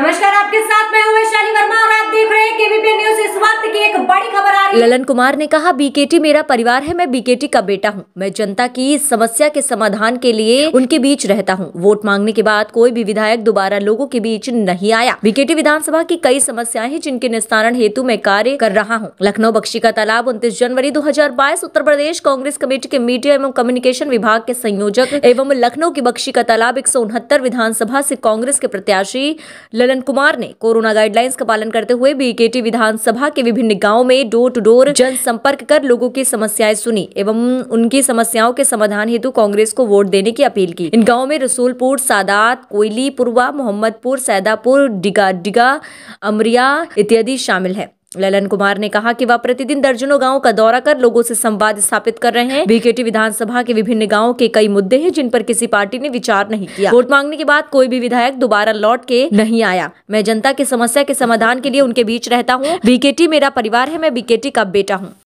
नमस्कार आपके साथ मैं हूं वैशाली वर्मा ललन कुमार ने कहा बीकेटी मेरा परिवार है मैं बीकेटी का बेटा हूँ मैं जनता की इस समस्या के समाधान के लिए उनके बीच रहता हूँ वोट मांगने के बाद कोई भी विधायक दोबारा लोगों के बीच नहीं आया बीकेटी विधानसभा की कई समस्याएं हैं जिनके निस्तारण हेतु मैं कार्य कर रहा हूँ लखनऊ बख्शी का तालाब उनतीस जनवरी दो उत्तर प्रदेश कांग्रेस कमेटी के मीडिया एवं कम्युनिकेशन विभाग के संयोजक एवं लखनऊ की बख्शी का तालाब एक विधानसभा ऐसी कांग्रेस के प्रत्याशी ललन कुमार ने कोरोना गाइडलाइंस का पालन करते हुए बीकेटी विधानसभा के विभिन्न गाँव में डोर टू जन जनसंपर्क कर लोगों की समस्याएं सुनी एवं उनकी समस्याओं के समाधान हेतु कांग्रेस को वोट देने की अपील की इन गाँव में रसूलपुर सादात कोयली पुरवा मोहम्मदपुर सैदापुर डिगा डिगा अमरिया इत्यादि शामिल है ललन कुमार ने कहा कि वह प्रतिदिन दर्जनों गांवों का दौरा कर लोगों से संवाद स्थापित कर रहे हैं बीकेटी विधानसभा के विभिन्न गांवों के कई मुद्दे हैं जिन पर किसी पार्टी ने विचार नहीं किया वोट मांगने के बाद कोई भी विधायक दोबारा लौट के नहीं आया मैं जनता की समस्या के समाधान के लिए उनके बीच रहता हूँ बीकेटी मेरा परिवार है मैं बीकेटी का बेटा हूँ